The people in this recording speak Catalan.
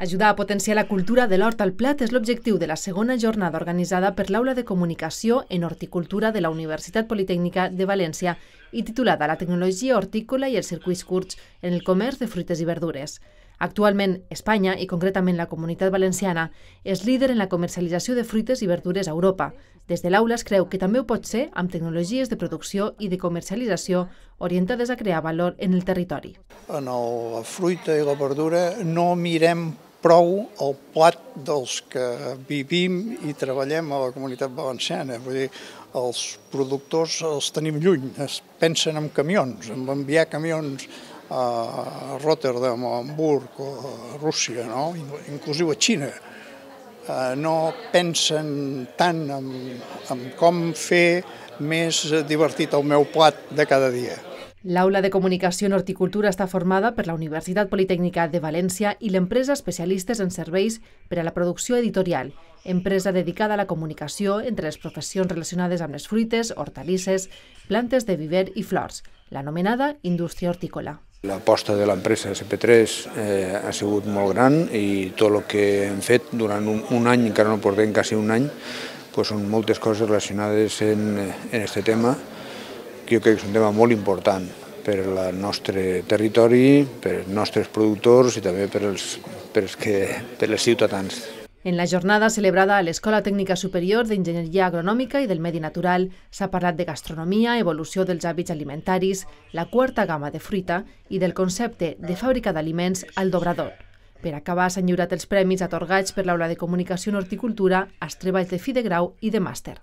Ajudar a potenciar la cultura de l'hort al plat és l'objectiu de la segona jornada organitzada per l'Aula de Comunicació en Horticultura de la Universitat Politècnica de València i titulada La tecnologia hortícola i els circuits curts en el comerç de fruites i verdures. Actualment, Espanya, i concretament la comunitat valenciana, és líder en la comercialització de fruites i verdures a Europa. Des de l'aula es creu que també ho pot ser amb tecnologies de producció i de comercialització orientades a crear valor en el territori. En la fruita i la verdura no mirem prou el plat dels que vivim i treballem a la comunitat valenciana. Vull dir, els productors els tenim lluny, es pensen en camions, en enviar camions a Rotterdam o a Hamburg o a Rússia, no? inclusiu a Xina. Eh, no pensen tant en, en com fer més divertit el meu plat de cada dia. L'aula de comunicació en horticultura està formada per la Universitat Politècnica de València i l'empresa Especialistes en Serveis per a la Producció Editorial, empresa dedicada a la comunicació entre les professions relacionades amb les fruites, hortalisses, plantes de viver i flors, l'anomenada indústria hortícola. L'aposta de l'empresa SP3 eh, ha sigut molt gran i tot el que hem fet durant un, un any, encara no portem quasi un any, pues són moltes coses relacionades en aquest eh, tema, jo crec que és un tema molt important per al nostre territori, per als nostres productors i també per als, per als, que, per als ciutadans. En la jornada celebrada a l'Escola Tècnica Superior d'Enginyeria Agronòmica i del Medi Natural s'ha parlat de gastronomia, evolució dels hàbits alimentaris, la quarta gamma de fruita i del concepte de fàbrica d'aliments al dobrador. Per acabar, s'han lliurat els premis atorgats per l'Aula de Comunicació en Horticultura als treballs de fi de grau i de màster.